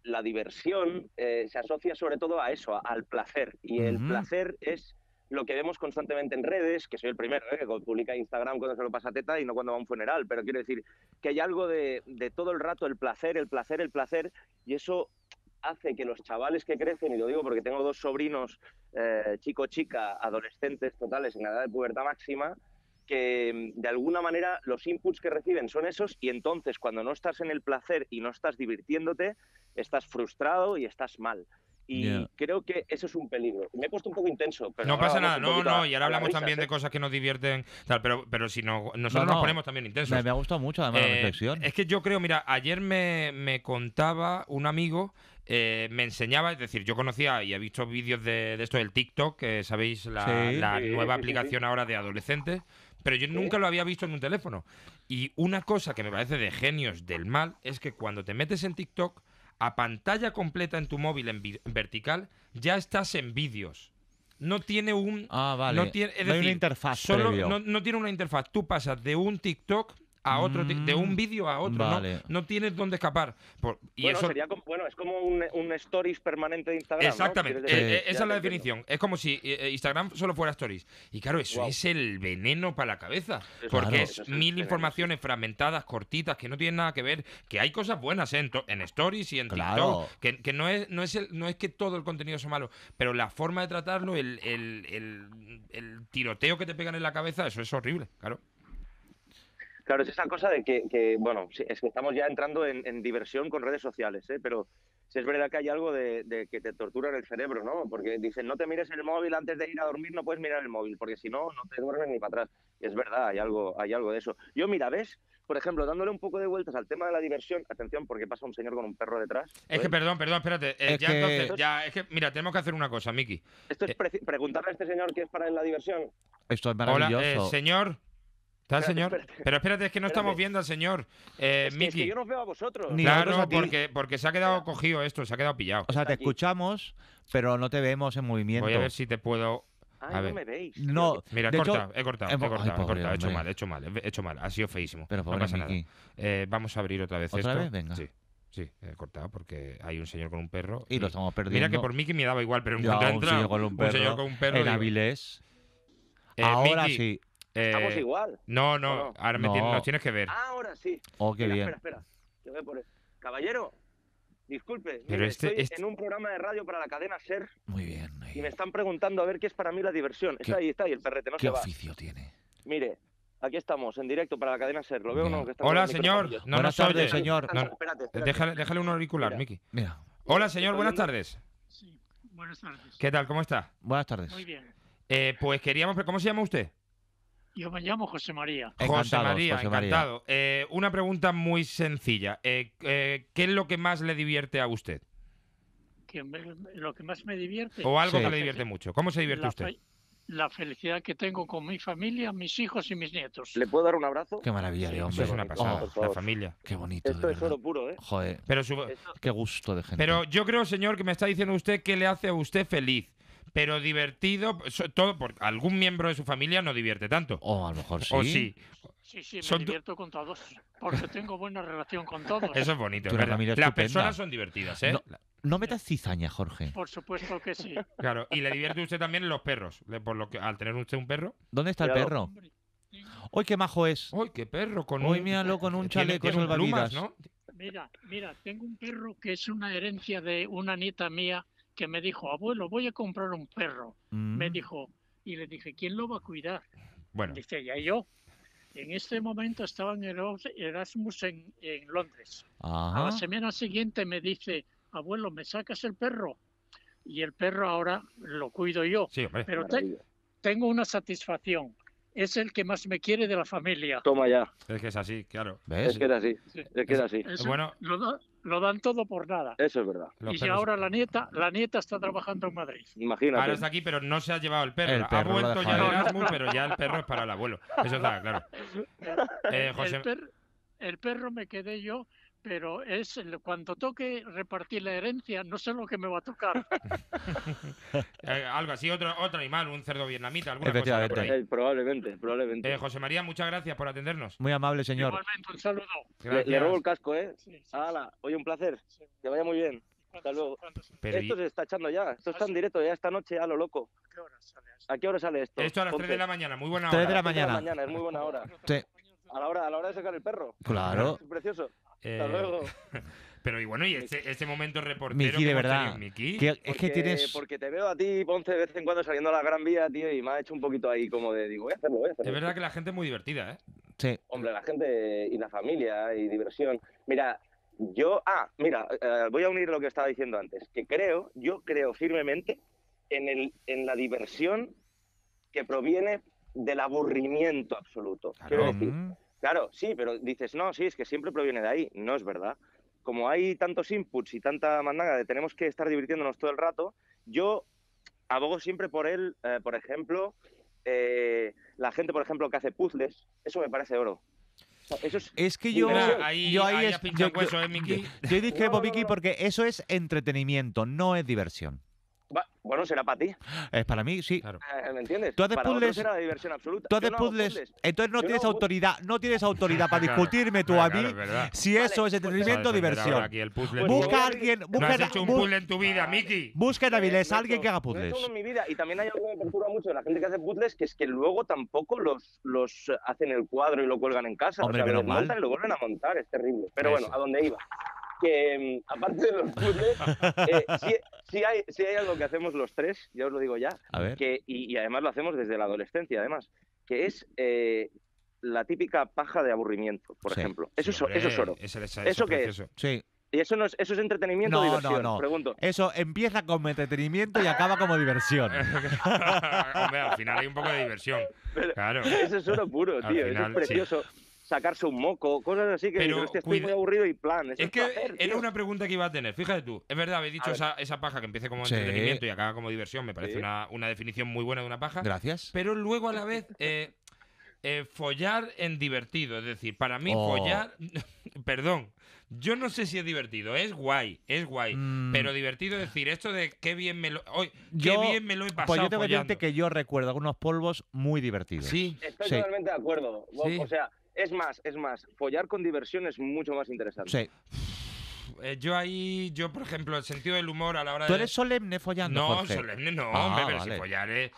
la diversión eh, se asocia sobre todo a eso, al placer. Y el placer es lo que vemos constantemente en redes, que soy el primero, ¿eh? que publica Instagram cuando se lo pasa a teta y no cuando va a un funeral, pero quiero decir que hay algo de, todo el rato el placer, el placer, el placer, y eso hace que los chavales que crecen, y lo digo porque tengo dos sobrinos, eh, chico-chica, adolescentes totales en la edad de pubertad máxima, que mm, de alguna manera los inputs que reciben son esos y entonces cuando no estás en el placer y no estás divirtiéndote, estás frustrado y estás mal. Y creo que eso es un peligro. Me he puesto un poco intenso. no pasa nada, no, no. Y ahora hablamos también ¿eh? de cosas que nos divierten, tal, pero, pero si no, nosotros nos ponemos también intensos. Me, ha gustado mucho además la eh, reflexión. Es que yo creo, mira, ayer me, contaba un amigo eh, me enseñaba, es decir, yo conocía y he visto vídeos de, esto del TikTok, que sabéis, la, nueva aplicación ahora de adolescentes, pero yo nunca lo había visto en un teléfono. Y una cosa que me parece de genios del mal es que cuando te metes en TikTok, a pantalla completa en tu móvil en, vertical, ya estás en vídeos. No tiene un. Ah, vale. No tiene, una interfaz. Solo, no tiene una interfaz. Tú pasas de un TikTok a otro, de un mm, vídeo a otro, ¿no? no, tienes dónde escapar. y bueno, bueno, es como un, stories permanente de Instagram. Exactamente, eh, esa es la definición. Es como si eh, eh, Instagram solo fuera stories. Y claro, eso es el veneno para la cabeza, porque es, mil informaciones fragmentadas, cortitas, que no tienen nada que ver, que hay cosas buenas en, en stories y en TikTok, que, no, es, no, es no es que todo el contenido sea malo, pero la forma de tratarlo, el, el, el tiroteo que te pegan en la cabeza, eso es horrible, claro. Claro, es esa cosa de que, bueno, es que estamos ya entrando en, diversión con redes sociales, ¿eh? pero si es verdad que hay algo de, que te tortura en el cerebro, ¿no? Porque dicen, no te mires el móvil antes de ir a dormir, no puedes mirar el móvil, porque si no, no te duermes ni para atrás. es verdad, hay algo, hay algo de eso. Yo, mira, ¿ves? Por ejemplo, dándole un poco de vueltas al tema de la diversión, atención, porque pasa un señor con un perro detrás. Es que, perdón, perdón, espérate. Eh, ya entonces, ya, es que, mira, tenemos que hacer una cosa, Miki. Esto es eh, preguntarle a este señor qué es para la diversión. Esto es eh, maravilloso. Hola, señor. Está señor. Pero espérate, es que no estamos viendo al señor. Eh, es, que, yo no veo a vosotros. claro, porque, porque se ha quedado cogido esto, se ha quedado pillado. O sea, te escuchamos, pero no te vemos en movimiento. Voy a ver si te puedo. a ver. no me veis. No, mira, he cortado, he cortado, he cortado, he, cortado he hecho mal, he hecho mal, he hecho mal, ha sido feísimo. Pero no pasa nada. Eh, vamos a abrir otra vez esto. Venga. Sí. Sí, he cortado porque hay un señor con un perro. Y, los lo estamos perdiendo. Mira que por Miki me daba igual, pero en cuanto entra un señor con un perro. En Avilés. Eh, ahora sí. Estamos eh, igual. No, no, ahora me Tienes, nos tienes que ver. ahora sí. Oh, qué bien. Espera, espera. Por Caballero, disculpe, Pero este estoy en un programa de radio para la cadena SER. Muy bien. Y me están preguntando a ver qué es para mí la diversión. Está ahí, está ahí el perrete, no ¿Qué oficio tiene? Mire, Aquí estamos, en directo para la cadena SER. ¿Lo veo Hola, señor. No nos oye. señor. Ah, déjale, un auricular, Miki. Mira. Hola, señor. Buenas tardes. Sí, buenas tardes. ¿Qué tal? ¿Cómo está? Buenas tardes. Muy bien. Eh, pues queríamos... ¿Cómo se llama usted? Yo me llamo José María. José María, encantado. Eh, una pregunta muy sencilla. Eh, eh, ¿Qué es lo que más le divierte a usted? lo que más me divierte. O algo que le divierte mucho. ¿Cómo se divierte usted? la felicidad que tengo con mi familia, mis hijos y mis nietos. ¿Le puedo dar un abrazo? Qué maravilla de hombre. es una pasada, la familia. Qué bonito. Esto es oro puro, ¿eh? Joder. Pero Qué gusto de gente. Pero yo creo, señor, que me está diciendo usted qué le hace a usted feliz pero divertido, todo porque algún miembro de su familia no divierte tanto. O a lo mejor sí. O sí. Sí, sí, me divierto con todos, porque tengo buena relación con todos. Eso es bonito. Es Las personas son divertidas, ¿eh? No, metas cizaña, Jorge. Por supuesto que sí. Claro, y le divierte usted también los perros, por lo que al tener usted un perro. ¿Dónde está el perro? ¡Hoy qué majo es! ¡Hoy qué perro! Con ¡Hoy un... míralo con un chaleco salvavidas! ¿no? Mira, mira, tengo un perro que es una herencia de una nieta mía que me dijo, abuelo, voy a comprar un perro. Me mm. dijo, y le dije, ¿quién lo va a cuidar? Bueno. Dice, ya yo. En este momento estaba en Erasmus en, Londres. A la semana siguiente me dice, abuelo, ¿me sacas el perro? Y el perro ahora lo cuido yo. pero tengo una satisfacción es el que más me quiere de la familia. Toma ya. Es que es así, claro. ¿Ves? Es que era así. Es que era así. lo, dan todo por nada. Eso es verdad. y ahora la nieta, la nieta está trabajando en Madrid. Imagínate. Ahora está aquí, pero no se ha llevado el perro. El perro ya pero ya el perro es para el abuelo. Eso está claro. Eh, José... el perro me quedé yo pero es cuando toque repartir la herencia, no sé lo que me va a tocar. Eh, algo así, otro, otro animal, un cerdo vietnamita, alguna cosa. Por ahí. Eh, probablemente, probablemente. Eh, José María, muchas gracias por atendernos. Muy amable, señor. Igualmente, un saludo. Le, robo el casco, ¿eh? hola oye, un placer. te Que vaya muy bien. Hasta luego. esto se está echando ya. Esto está ah, en directo ya esta noche, a lo loco. ¿A qué hora sale esto? esto? a las 3 de la mañana, muy buena hora. 3 de la mañana. de la mañana, es muy buena hora. Sí. A la hora, a la hora de sacar el perro. Claro. Es precioso. Eh, pero y bueno, y este, este momento reportero. de verdad. es que tienes. Porque te veo a ti, Ponce, de vez en cuando saliendo a la Gran Vía, tío, y me ha hecho un poquito ahí como de, digo, voy a hacerlo, voy a hacerlo. Es verdad que la gente es muy divertida, ¿eh? Sí. Hombre, la gente y la familia y diversión. Mira, yo. Ah, mira, eh, voy a unir lo que estaba diciendo antes. Que creo, yo creo firmemente en, el, en la diversión que proviene del aburrimiento absoluto. Quiero decir mm. Claro, sí, pero dices, no, sí, es que siempre proviene de ahí. No es verdad. Como hay tantos inputs y tanta mandanga de tenemos que estar divirtiéndonos todo el rato, yo abogo siempre por él, eh, por ejemplo, eh, la gente, por ejemplo, que hace puzzles, eso me parece oro. es, que yo, ahí, yo ahí, yo, ¿eh, dije no, porque eso es entretenimiento, no es diversión. Bueno, será para ti. Es para mí, sí. Eh, ¿Me entiendes? Tú haces para puzzles. diversión absoluta. Tú haces Entonces no tienes autoridad. No tienes autoridad para discutirme tú a mí si eso es pues, entretenimiento o diversión. Pues busca a alguien. Busca, no has hecho un puzzle en tu vida, Miki. Busca en Avilés eh, alguien que haga puzzles. en mi vida. Y también hay algo que me perturba mucho de la gente que hace puzzles, que es que luego tampoco los, los hacen el cuadro y lo cuelgan en casa. Hombre, o sea, pero mal. y lo vuelven a montar. Es terrible. Pero bueno, a dónde iba que mm, aparte de los puzzles, eh, si hay, si hay, algo que hacemos los tres, ya os lo digo ya, ver. Que, y, además lo hacemos desde la adolescencia, además, que es eh, la típica paja de aburrimiento, por ejemplo. Eso, es, eso oro. ¿Eso qué es? Sí. ¿Y eso, es, eso es entretenimiento no, diversión? No, no. Pregunto. Eso empieza como entretenimiento y acaba como diversión. Hombre, al final hay un poco de diversión. claro. Eso es oro puro, tío. eso es precioso sacarse un moco, cosas así que Pero, estoy muy aburrido y plan. Es, que era una pregunta que iba a tener, fíjate tú. Es verdad, habéis dicho esa, paja que empiece como entretenimiento y acaba como diversión, me parece una, definición muy buena de una paja. Gracias. Pero luego a la vez, eh, eh follar en divertido, es decir, para mí oh. follar, perdón, yo no sé si es divertido, es guay, es guay, mm. pero divertido es decir esto de qué bien me lo, hoy, qué bien me lo he pasado. Pues yo tengo que que yo recuerdo algunos polvos muy divertidos. Sí, estoy totalmente de acuerdo. O sea es más, es más, follar con diversión es mucho más interesante. Sí. Eh, yo ahí, yo por ejemplo, el sentido del humor a la hora de. ¿Tú eres solemne follando? No, solemne no, ah, hombre, pero si follaré.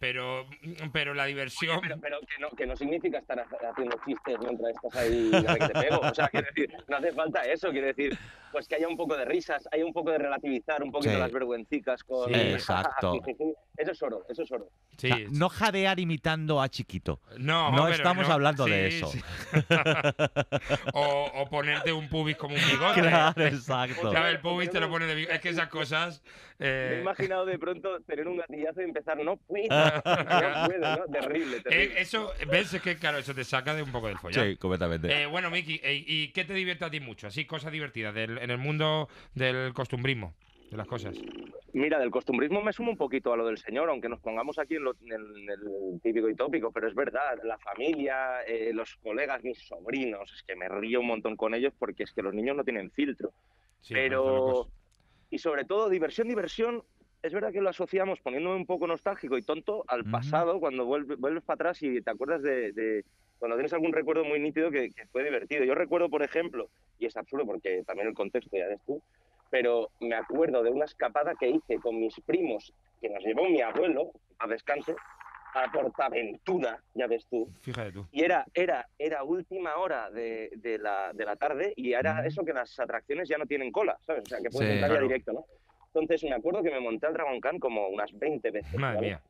pero, la diversión. pero, que, no, que, no, significa estar haciendo chistes mientras estás ahí que te pego. O sea, quiero decir, no hace falta eso, Quiere decir, pues que haya un poco de risas, hay un poco de relativizar un poquito las vergüencicas con. Sí, exacto. eso es oro, eso es oro. Sí. no jadear imitando a chiquito. No, no estamos hablando de eso. o, o ponerte un pubis como un bigote. Claro. exacto. el pubis te lo pone de... Es que esas cosas... Me he eh, imaginado de pronto tener un gatillazo y empezar, no puedo, no puedo, ¿no? Eh, terrible, eso, ves, es que claro, eso te saca de un poco del follón. Sí, completamente. Eh, bueno, Miki, eh, ¿y qué te divierte a ti mucho? Así, cosas divertidas del, en el mundo del costumbrismo las cosas? Mira, del costumbrismo me sumo un poquito a lo del señor, aunque nos pongamos aquí en, lo, el, típico y tópico, pero es verdad, la familia, eh, los colegas, mis sobrinos, es que me río un montón con ellos porque es que los niños no tienen filtro. pero, y sobre todo, diversión, diversión, es verdad que lo asociamos, poniéndome un poco nostálgico y tonto, al pasado, cuando vuelves, para atrás y te acuerdas de, cuando tienes algún recuerdo muy nítido que, fue divertido. Yo recuerdo, por ejemplo, y es absurdo porque también el contexto ya ves tú, pero me acuerdo de una escapada que hice con mis primos, que nos llevó mi abuelo a descanso, a Portaventura, ya ves tú. Fíjate tú. Y era, era, era última hora de, la, tarde y era eso que las atracciones ya no tienen cola, ¿sabes? O sea, que puedes entrar ya directo, ¿no? Entonces me acuerdo que me monté al Dragon Khan como unas 20 veces. Madre mía.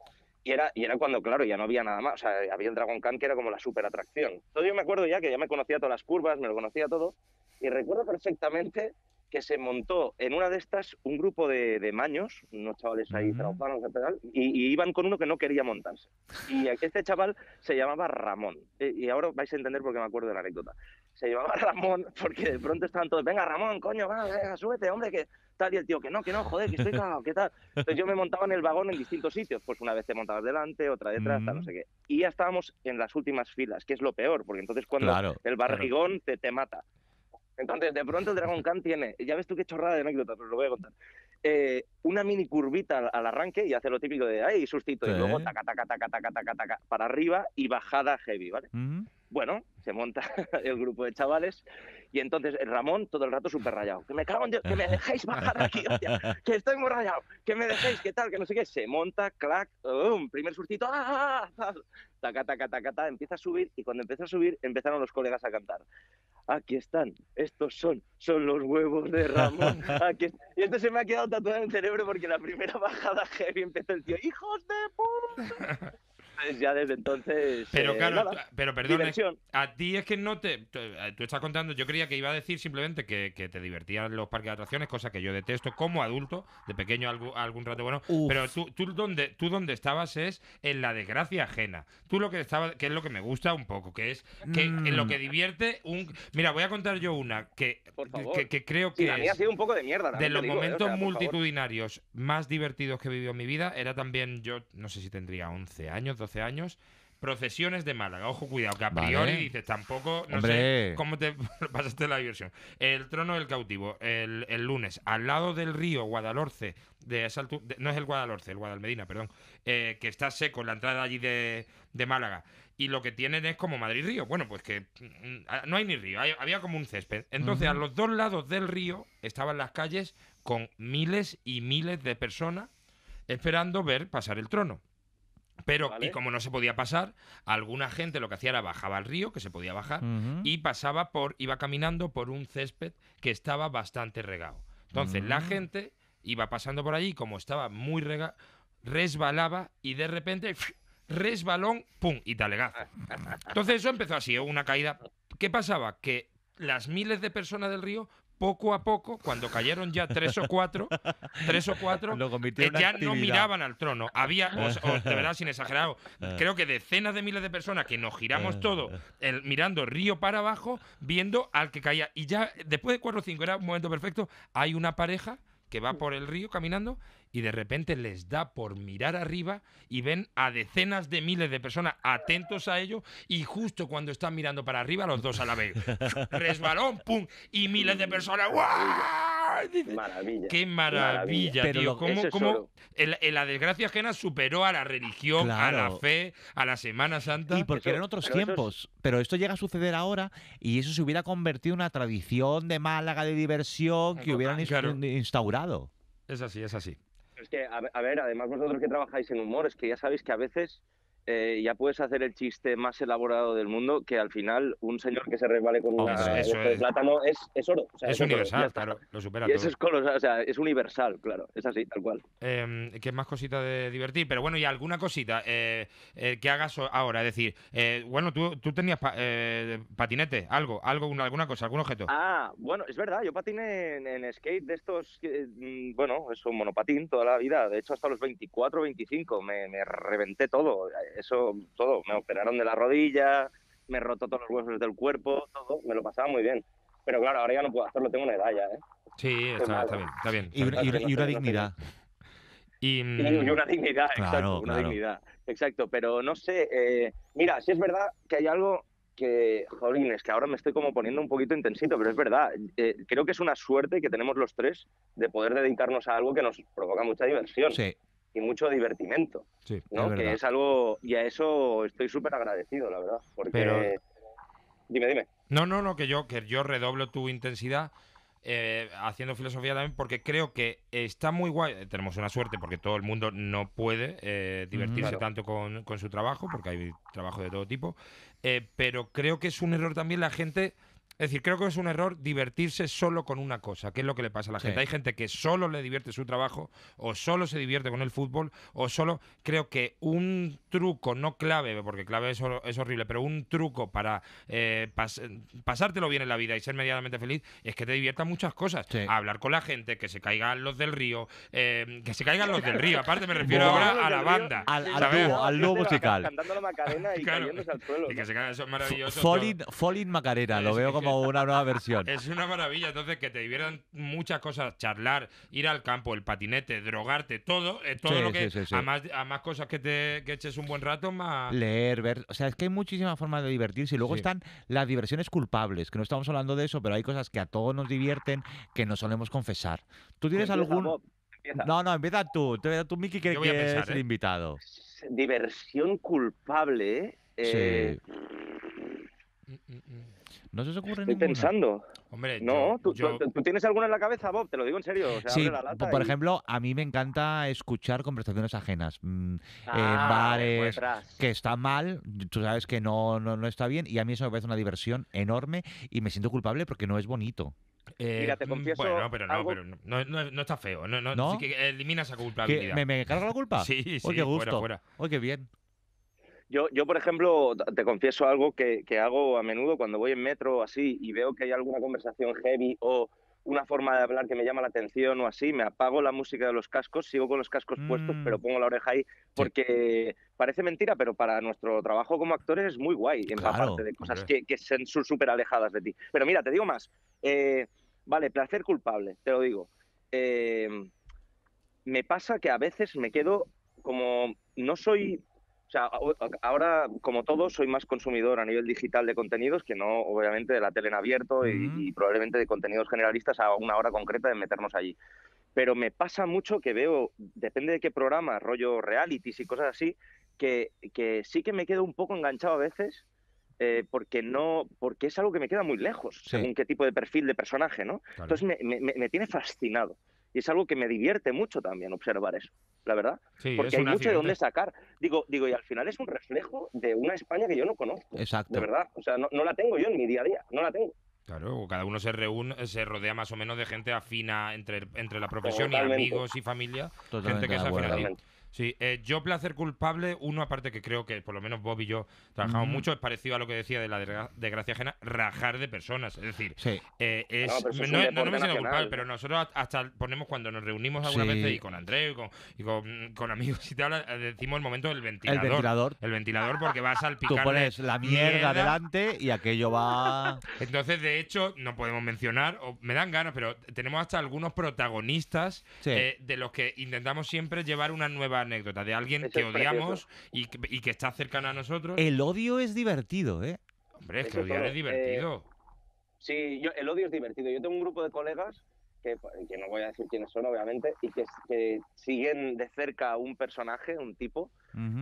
Y era, y era cuando, claro, ya no había nada más. O sea, había el Dragon Khan que era como la super atracción. Entonces yo me acuerdo ya que ya me conocía todas las curvas, me lo conocía todo. Y recuerdo perfectamente que se montó en una de estas un grupo de, de maños, unos chavales ahí y, iban con uno que no quería montarse. Y este chaval se llamaba Ramón. Y, ahora vais a entender por qué me acuerdo de la anécdota. Se llamaba Ramón porque de pronto estaban todos, venga Ramón, coño, va, venga, súbete, hombre, que tal. Y el tío, que no, que no, joder, que estoy cagado, que tal. Entonces yo me montaba en el vagón en distintos sitios. Pues una vez te montabas delante, otra detrás, no sé qué. Y ya estábamos en las últimas filas, que es lo peor, porque entonces cuando el barrigón te, te mata. Entonces, de pronto el Dragon Khan tiene, ya ves tú qué chorrada de anécdota, pero lo voy a contar. Eh, una mini curvita al, arranque y hace lo típico de ay, sustito, y luego taca, taca, taca, taca, taca, taca, taca, para arriba y bajada heavy, ¿vale? Bueno, se monta el grupo de chavales y entonces Ramón todo el rato súper rayado. Que me dejéis bajar aquí, que estoy muy rayado, que me dejéis, que tal, que no sé qué. Se monta, clac, um, primer surtito, ¡ah! ah, ah, ah! taca, taca, taca, empieza a subir y cuando empieza a subir empezaron los colegas a cantar aquí están, estos son, son los huevos de Ramón. y esto se me ha quedado tatuado en el cerebro porque la primera bajada heavy empezó el tío, ¡hijos de puta! ya desde entonces. Pero eh, claro, pero perdón, a ti es que no te. Tú estás contando, yo creía que iba a decir simplemente que, que te divertían los parques de atracciones, cosa que yo detesto como adulto, de pequeño algo, algún rato bueno. Pero tú, tú, donde, tú donde estabas es en la desgracia ajena. Tú lo que estabas, que es lo que me gusta un poco, que es que mm. en lo que divierte un. Mira, voy a contar yo una que, que, creo que. ha sido un poco de mierda. De los ¿eh? momentos multitudinarios más divertidos que he vivido en mi vida, era también yo, no sé si tendría 11 años, 12 años. Procesiones de Málaga. Ojo, cuidado, que a priori dices tampoco. No sé cómo te pasaste la diversión. El trono del cautivo, el, lunes, al lado del río Guadalhorce, de, no es el Guadalhorce, el Guadalmedina, perdón, eh, que está seco la entrada allí de, Málaga. Y lo que tienen es como Madrid-Río. Bueno, pues que mm, ah, no hay ni río, había como un césped. Entonces, a los dos lados del río estaban las calles con miles y miles de personas esperando ver pasar el trono. Pero, y como no se podía pasar, alguna gente lo que hacía era bajaba al río, que se podía bajar, y pasaba por, iba caminando por un césped que estaba bastante regado. Entonces, la mm. gente iba pasando por allí, como estaba muy regado, resbalaba y de repente resbalón, pum, y talegazo. Entonces eso empezó así, una caída. ¿Qué pasaba? Que las miles de personas del río poco a poco, cuando cayeron ya tres o cuatro, tres o cuatro, eh, ya no miraban al trono. Había, de verdad, sin exagerar, eh. creo que decenas de miles de personas que nos giramos eh. todo el, mirando río para abajo, viendo al que caía. Y ya después de cuatro o cinco, era un momento perfecto, hay una pareja que va por el río caminando y de repente les da por mirar arriba y ven a decenas de miles de personas atentos a ello y justo cuando están mirando para arriba los dos a la vez. Resbalón, pum, y miles de personas. ¡guau! Maravilla, Qué maravilla, tío. la desgracia ajena superó a la religión, a la fe, a la Semana Santa? Y porque eran otros tiempos. Pero esto llega a suceder ahora y eso se hubiera convertido en una tradición de Málaga de diversión que hubieran instaurado. Es así, es así es que, a, ver, además vosotros que trabajáis en humor, es que ya sabéis que a veces eh, ya puedes hacer el chiste más elaborado del mundo, que al final un señor que se resbale con un este plátano es, oro. es, universal, claro, es universal, claro, es así, tal cual. Em, ¿Qué que es más cosita de divertir, pero bueno, y alguna cosita eh, eh, que hagas ahora, es decir, bueno, tú, tú tenías patinete, algo, algo alguna cosa, algún objeto. Ah, bueno, es verdad, yo patiné en, skate de estos, mm, bueno, es un monopatín toda la vida, de hecho hasta los 24, 25 me, me reventé todo eso todo. Me operaron de la rodilla, me roto todos los huesos del cuerpo, todo. Me lo pasaba muy bien. Pero claro, ahora ya no puedo hacerlo, tengo una edad ya, ¿eh? Sí, está, bien, está bien. Y, una, dignidad. Y, mm, una dignidad, claro, exacto, una dignidad. Exacto, pero no sé, eh, mira, si es verdad que hay algo que, jolines, es que ahora me estoy como poniendo un poquito intensito, pero es verdad, eh, creo que es una suerte que tenemos los tres de poder dedicarnos a algo que nos provoca mucha diversión. Sí y mucho divertimento, sí, ¿no? que es algo, y a eso estoy súper agradecido, la verdad, porque... Dime, dime. No, no, no, que yo, que yo redoblo tu intensidad eh, haciendo filosofía también, porque creo que está muy guay. Eh, tenemos una suerte porque todo el mundo no puede eh, divertirse tanto con, su trabajo, porque hay trabajo de todo tipo. pero creo que es un error también la gente es decir, creo que es un error divertirse solo con una cosa, que es lo que le pasa a la gente. Hay gente que solo le divierte su trabajo, o solo se divierte con el fútbol, o solo. Creo que un truco, no clave, porque clave es, horrible, pero un truco para eh, pasártelo bien en la vida y ser medianamente feliz es que te diviertan muchas cosas. hablar con la gente, que se caigan los del río, em, que se caigan los del río. Aparte, me refiero ahora a la banda. Al, dúo al lobo musical. Cantando la Macarena y que se eso maravilloso. falling Macarena, lo veo como una nueva versión. Es una maravilla, entonces que te diviertan muchas cosas, charlar, ir al campo, el patinete, drogarte, todo, eh, todo lo que es a, más, cosas que te eches un buen rato, más leer, ver, o sea, es que hay muchísimas formas de divertirse y luego están las diversiones culpables, que no estamos hablando de eso, pero hay cosas que a todos nos divierten que no solemos confesar. ¿Tú tienes algún No, no, empieza tú, empieza tú Miki que, que el ¿eh? invitado. Diversión culpable, ¿eh? Sí. Mm, mm, no se os ocurre Estoy pensando. Hombre, no, ¿tú, tienes alguna en la cabeza, Bob? Te lo digo en serio. sí, por ejemplo, a mí me encanta escuchar conversaciones ajenas. Mm, ah, en bares que está mal, tú sabes que no, no, está bien, y a mí eso me parece una diversión enorme y me siento culpable porque no es bonito. Eh, Mira, te mm, confieso. no, algo... no, está feo. No, elimina esa culpabilidad. ¿Me, me carga la culpa? Sí, sí. Oye, qué gusto. Oye, qué bien. Yo, yo, por ejemplo, te confieso algo que, hago a menudo cuando voy en metro o así y veo que hay alguna conversación heavy o una forma de hablar que me llama la atención o así, me apago la música de los cascos, sigo con los cascos puestos, pero mm. pongo la oreja ahí, porque parece mentira, pero para nuestro trabajo como actores es muy guay en parte de cosas que, son súper alejadas de ti. Pero mira, te digo más. Eh, vale, placer culpable, te lo digo. Eh, me pasa que a veces me quedo como no soy o sea, ahora, como todo, soy más consumidor a nivel digital de contenidos que no, obviamente, de la tele en abierto y, probablemente de contenidos generalistas a una hora concreta de meternos allí. Pero me pasa mucho que veo, depende de qué programa, rollo realities y cosas así, que, que sí que me quedo un poco enganchado a veces eh, porque no porque es algo que me queda muy lejos, según qué tipo de perfil de personaje, ¿no? Entonces me, me, me tiene fascinado. Y es algo que me divierte mucho también observar eso, la verdad. Porque hay mucho de dónde sacar. Digo, digo, y al final es un reflejo de una España que yo no conozco. Exacto. De verdad. O sea, no, la tengo yo en mi día a día, no la tengo. Claro, cada uno se reúne, se rodea más o menos de gente afina entre, entre la profesión y amigos y familia. gente que es Sí, eh, yo placer culpable, uno aparte que creo que por lo menos Bob y yo trabajamos mucho, es parecido a lo que decía de la desgracia ajena, rajar de personas. Es decir, eh, no, me siento culpable, pero nosotros hasta ponemos cuando nos reunimos alguna vez y con Andrés y, con, amigos y eh, decimos el momento del ventilador. El ventilador. El ventilador porque vas al salpicar Tú la mierda, y aquello va. Entonces, de hecho, no podemos mencionar, o me dan ganas, pero tenemos hasta algunos protagonistas de los que intentamos siempre llevar una nueva anécdota de alguien que odiamos y que, está cercano a nosotros. El odio es divertido, ¿eh? Hombre, es odio que odiar es divertido. Eh, sí, el odio es divertido. Yo tengo un grupo de colegas que, no voy a decir quiénes son, obviamente, y que, siguen de cerca a un personaje, un tipo,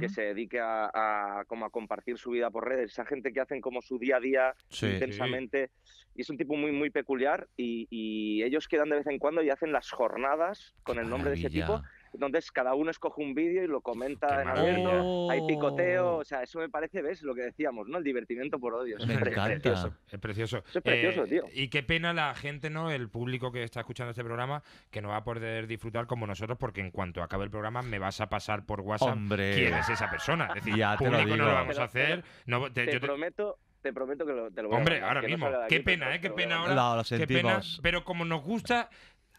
que se dedique a, como a compartir su vida por redes. Esa gente que hacen como su día a día intensamente. Y es un tipo muy, muy peculiar y, ellos quedan de vez en cuando y hacen las jornadas con el nombre de ese tipo entonces cada uno escoge un vídeo y lo comenta en abierto, hay picoteo, o sea, eso me parece, ¿ves? Lo que decíamos, ¿no? El divertimiento por odio. es precioso. Es precioso. es precioso, eh, tío. Y qué pena la gente, ¿no? El público que está escuchando este programa, que no va a poder disfrutar como nosotros, porque en cuanto acabe el programa me vas a pasar por WhatsApp Hombre. quién es esa persona. Es decir, ya lo no lo vamos a hacer. te, prometo te prometo que te lo voy Hombre, a Hombre, ahora mismo. ¿eh? qué pena, ¿eh? Qué pena ahora. Qué pena, pero como nos gusta,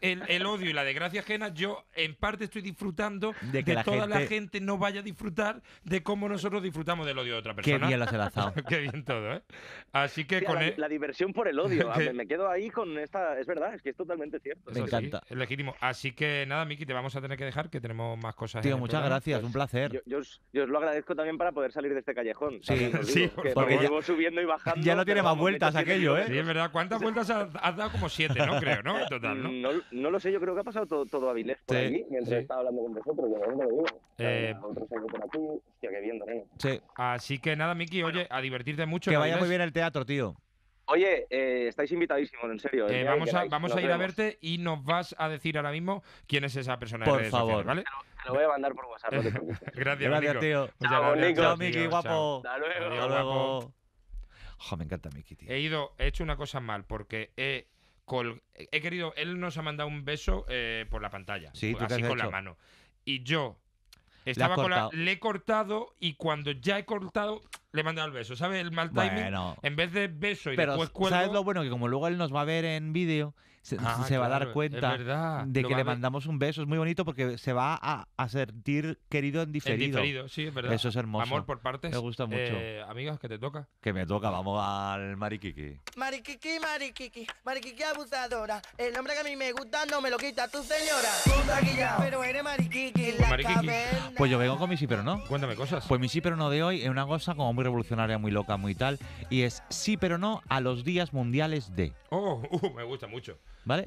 el, odio y la desgracia ajena, yo en parte estoy disfrutando de que toda la gente no vaya a disfrutar de cómo nosotros disfrutamos del odio de otra persona. Qué bien lo has enlazado. Qué bien todo, ¿eh? Así que con la, e- la, diversión por el odio. Ah, me quedo ahí con esta. Es verdad, es que es totalmente cierto. Me encanta. es legítimo. Así que nada, Miki, te vamos a tener que dejar, que tenemos más cosas. Tío, muchas gracias, pues un placer. Yo, os, lo agradezco también para poder salir de este callejón. Sí, sí, porque llevo subiendo y bajando. Ya no tiene más vueltas aquello, ¿eh? Sí, es verdad. ¿Cuántas vueltas has, dado? Como siete, ¿no? Creo, ¿no? En total, ¿no? no no lo sé, yo creo que ha pasado todo, todo Avilés por sí, aquí, mientras estaba hablando con vosotros, yo no lo digo. Eh, por aquí, hostia, qué viendo ¿no? Sí. Así que nada, Miki, oye, a divertirte mucho. Que vaya muy bien el teatro, tío. Oye, eh, estáis invitadísimos, en serio. Eh, ¿eh? vamos a, vamos a ir a verte y nos vas a decir ahora mismo quién es esa persona. Por favor, ¿vale? Te lo, voy a mandar por WhatsApp. No gracias, gracias, tío. Chao, Miki, guapo. Hasta luego. Hasta luego. me encanta Miki, tío. He ido, he hecho una cosa mal porque he he querido, él nos ha mandado un beso eh, por la pantalla, así con la mano. Y yo estaba le, he cortado y cuando ya he cortado le he mandado el beso, ¿sabes? El mal timing. en vez de beso y pero después ¿Sabes lo bueno? Que como luego él nos va a ver en vídeo, Ah, se, va a dar cuenta de que le mandamos un beso. Es muy bonito porque se va a, sentir querido en diferido. sí, verdad. Eso es hermoso. Amor por partes. Me gusta mucho. Eh, amigos, que te toca. Que me toca, vamos al Mariquiqui. Mariquiqui, Mariquiqui, Mariquiqui abusadora. El nombre que a mí me gusta no me lo quita tu señora. pero eres Mariquiqui. Pues yo vengo con mi sí, pero no. Cuéntame cosas. Pues mi sí, pero no de hoy es una cosa como muy revolucionaria, muy loca, muy tal. Y es sí, pero no a los días mundiales de. Oh, uh, me gusta mucho. ¿Vale?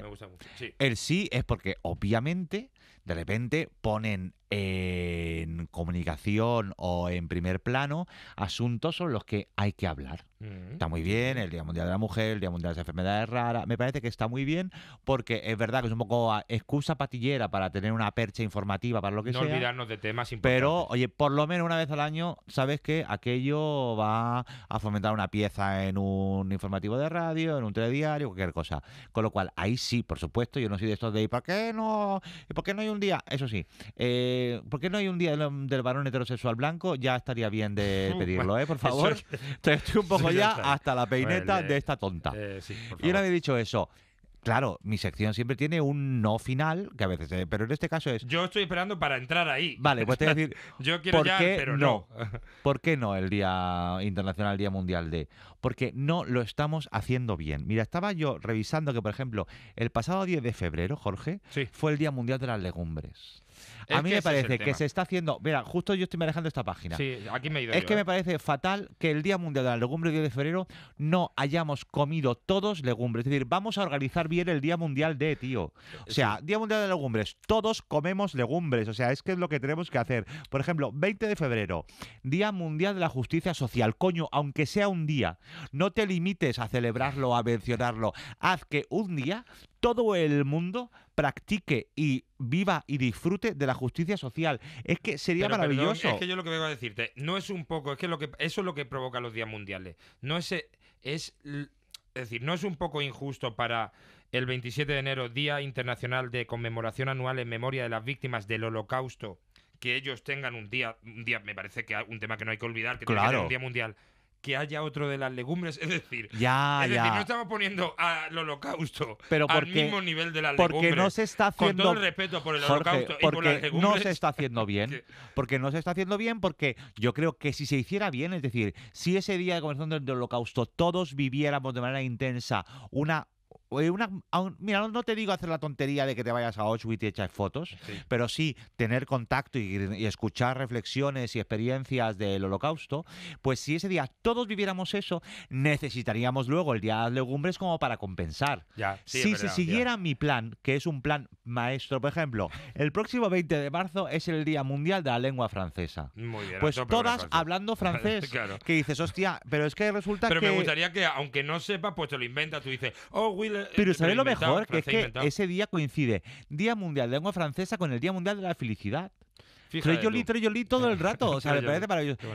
El sí es porque obviamente de repente ponen en comunicación o en primer plano asuntos son los que hay que hablar. Mm. Está muy bien el Día Mundial de la Mujer, el Día Mundial de las Enfermedades Raras, me parece que está muy bien porque es verdad que es un poco ah, excusa patillera para tener una percha informativa para lo que sea. No olvidarnos de temas importantes. Pero, oye, por lo menos una vez al año sabes que aquello va a fomentar una pieza en un informativo de radio, en un telediario, cualquier cosa. Con lo cual, ahí sí, por supuesto, yo no soy de estos de ¿y por qué no? ¿Y por qué no hay un día? Eso sí. Eh, eh, ¿por qué no hay un día del, varón heterosexual blanco? Ya estaría bien de pedirlo, ¿eh? Por favor. estoy un poco ya hasta la peineta de eh, esta tonta. Eh, sí, y una vez dicho eso, Claro, mi sección siempre tiene un no final, que a veces, eh, pero en este caso es. Yo estoy esperando para entrar ahí. Vale, pues te voy a decir. Yo quiero ya, pero no. ¿Por qué no el Día Internacional, el Día Mundial de? Porque no lo estamos haciendo bien. Mira, estaba yo revisando que, por ejemplo, el pasado 10 de febrero, Jorge, fue el Día Mundial de las Legumbres a mí me parece que se está haciendo. Mira, justo yo estoy manejando esta página. Sí, aquí me he ido Es que ¿eh? me parece fatal que el Día Mundial de la Legumbre, el 10 de febrero, no hayamos comido todos legumbres. Es decir, vamos a organizar bien el Día Mundial de, tío. O sea, Día Mundial de Legumbres, todos comemos legumbres. O sea, es que es lo que tenemos que hacer. Por ejemplo, 20 de febrero, Día Mundial de la Justicia Social. Coño, aunque sea un día, no te limites a celebrarlo, a mencionarlo. Haz que un día todo el mundo practique y viva y disfrute de la justicia social. Es que sería maravilloso. es que yo lo que vengo a decirte, no es un poco, es que, lo que eso es lo que provoca los días mundiales. No es, es, decir, no es un poco injusto para el 27 de enero, Día Internacional de Conmemoración Anual en Memoria de las Víctimas del Holocausto, que ellos tengan un día, un día me parece que un tema que no hay que olvidar, que tengan un día mundial que haya otro de las legumbres. Es decir, ya, no estamos poniendo al holocausto Pero al mismo nivel de las porque no se está haciendo. Con todo el respeto por el holocausto y por las legumbres. No se está haciendo bien. porque no se está haciendo bien, porque yo creo que si se hiciera bien, es decir, si ese día de comenzando del holocausto todos viviéramos de manera intensa una mira, no te digo hacer la tontería de que te vayas a Auschwitz y echas fotos, pero sí tener contacto y, escuchar reflexiones y experiencias del holocausto, pues si ese día todos viviéramos eso, necesitaríamos luego el Día de las Legumbres como para compensar. si se siguiera mi plan, que es un plan maestro, por ejemplo, el próximo 20 de marzo es el Día Mundial de la Lengua Francesa. pues todas hablando francés, que dices, hostia, pero es que resulta que... Pero me gustaría que, aunque no sepa pues te lo inventas, tú dices, oh, Will pero eh, ¿sabes lo mejor? Que es que ese día coincide Día Mundial de Lengua Francesa con el Día Mundial de la Felicidad pero Treyoli, todo el rato.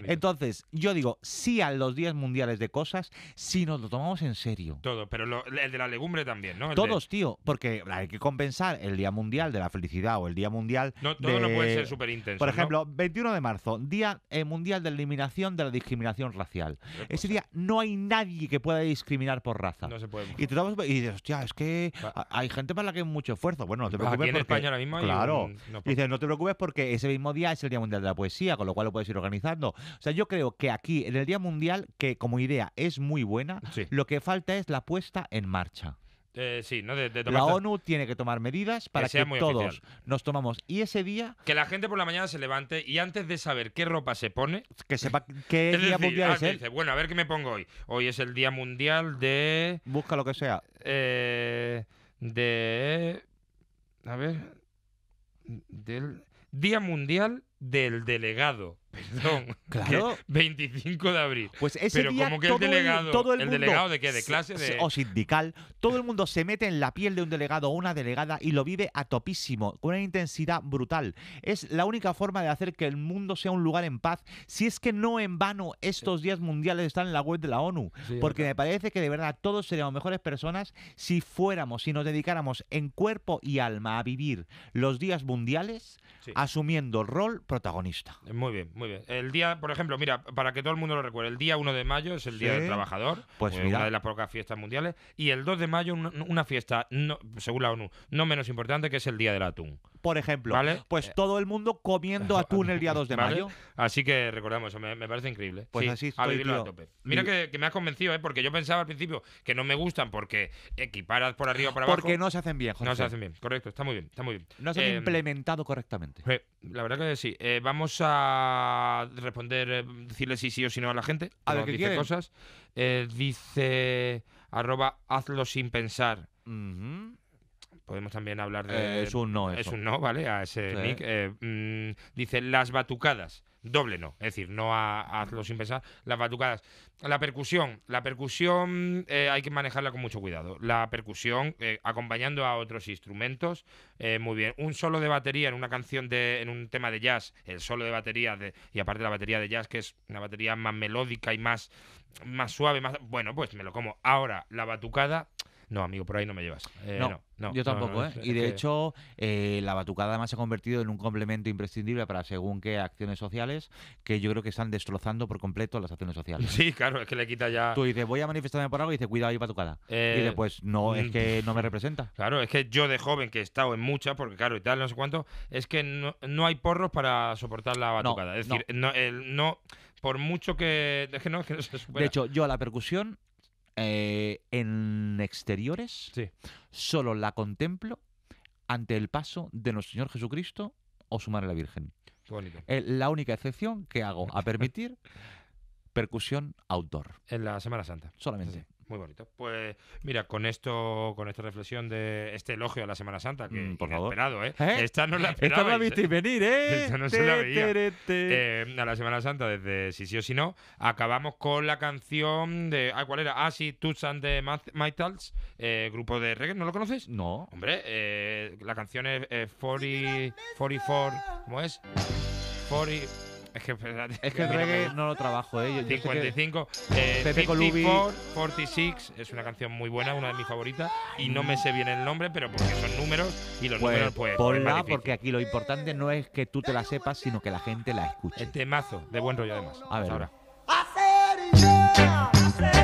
Entonces, yo digo, sí a los días mundiales de cosas, si nos lo tomamos en serio. Todo, pero el de la legumbre también, ¿no? Todos, tío, porque hay que compensar el Día Mundial de la Felicidad o el Día Mundial. todo no puede ser súper intenso. Por ejemplo, 21 de marzo, Día eh, Mundial de Eliminación de la Discriminación Racial. Pues ese día no hay nadie que pueda discriminar por raza. No se puede. Y, te y dices, hostia, es que hay gente para la que hay mucho esfuerzo. Bueno, no te preocupes. porque, Claro. y dices, no te preocupes porque ese mismo día es el Día Mundial de la Poesía, con lo cual lo puedes ir organizando. O sea, yo creo que aquí, en el Día Mundial, que como idea es muy buena, lo que falta es la puesta en marcha. Eh, sí, ¿no? La ONU tiene que tomar medidas para que, todos nos tomamos. Y ese día... Que la gente por la mañana se levante y antes de saber qué ropa se pone... Que sepa qué día mundial ah, es bueno, a ver qué me pongo hoy. Hoy es el día mundial de... Busca lo que sea. Eh, de... A ver... Del... Día Mundial del Delegado. Perdón. Claro. 25 de abril. Pues ese día como que todo el delegado, el, delegado de qué, de clase o sindical, todo el mundo se mete en la piel de un delegado o una delegada y lo vive a topísimo, con una intensidad brutal. Es la única forma de hacer que el mundo sea un lugar en paz, si es que no en vano estos días mundiales están en la web de la ONU, porque me parece que de verdad todos seríamos mejores personas si fuéramos, si nos dedicáramos en cuerpo y alma a vivir los días mundiales asumiendo el rol protagonista. Muy bien muy bien. El día, por ejemplo, mira, para que todo el mundo lo recuerde, el día 1 de mayo es el Día del Trabajador, pues eh, una de las pocas fiestas mundiales, y el 2 de mayo una fiesta, no, según la ONU, no menos importante, que es el Día del Atún por ejemplo. Pues eh, todo el mundo comiendo atún el día 2 de mayo. Así que recordamos, me, me parece increíble. Pues así estoy, a Mira que, me has convencido, ¿eh? porque yo pensaba al principio que no me gustan porque equiparas por arriba o para abajo. Porque no se hacen bien, José. No se hacen bien, correcto, está muy bien, está muy bien. No se han eh, implementado correctamente. Eh, la verdad que sí. vamos a responder, decirle sí, sí o sí no a la gente. A ver, qué dice cosas. dice arroba hazlo sin pensar podemos también hablar de. Eh, es un no, eso. Es un no, ¿vale? A ese nick. Eh, mm, dice las batucadas. Doble no, es decir, no hazlo sin pensar. Las batucadas. La percusión. La percusión eh, hay que manejarla con mucho cuidado. La percusión acompañando a otros instrumentos. muy bien. Un solo de batería en una canción de. en un tema de jazz. El solo de batería. y aparte la batería de jazz, que es una batería más melódica y más, más suave. Más, bueno, pues me lo como. Ahora, la batucada no, amigo, por ahí no me llevas. Eh, no, no, yo tampoco. ¿eh? Y de hecho, eh, la batucada además se ha convertido en un complemento imprescindible para según qué acciones sociales, que yo creo que están destrozando por completo las acciones sociales. Sí, claro, es que le quita ya. Tú dices, voy a manifestarme por algo y dice, cuidado, hay batucada. y eh, después, pues no, es mm. que no me representa. Claro, es que yo de joven que he estado en muchas, porque claro, y tal, no sé cuánto, es que no, hay porros para soportar la batucada. es decir, no, no por mucho que. Es que no, es que no se De hecho, yo a la percusión eh, en exteriores, solo la contemplo ante el paso de nuestro Señor Jesucristo o su madre la Virgen. Eh, la única excepción que hago a permitir percusión outdoor. En la Semana Santa. Solamente. Muy bonito. Pues mira, con esto, con esta reflexión de este elogio a la Semana Santa, que mm, por esperado, ¿eh? ¿eh? Esta no la esperaba. Esta la venir, ¿eh? Esta no se la veía. Eh, a la Semana Santa, desde Si sí o Si no, acabamos con la canción de. Ah, ¿cuál era? Ah, sí, and de Maitals, eh, grupo de reggae. ¿No lo conoces? No. Hombre, la canción es 44. ¿Cómo es? 40. Es que, es el reggae no lo trabajo, ¿eh? 55. 46 eh, es una canción muy buena, una de mis favoritas. Y no me sé bien el nombre, pero porque son números y los pues números, pues. Ponla, porque aquí lo importante no es que tú te la sepas, sino que la gente la escuche. Este mazo, de buen rollo además. A ver. Ahora.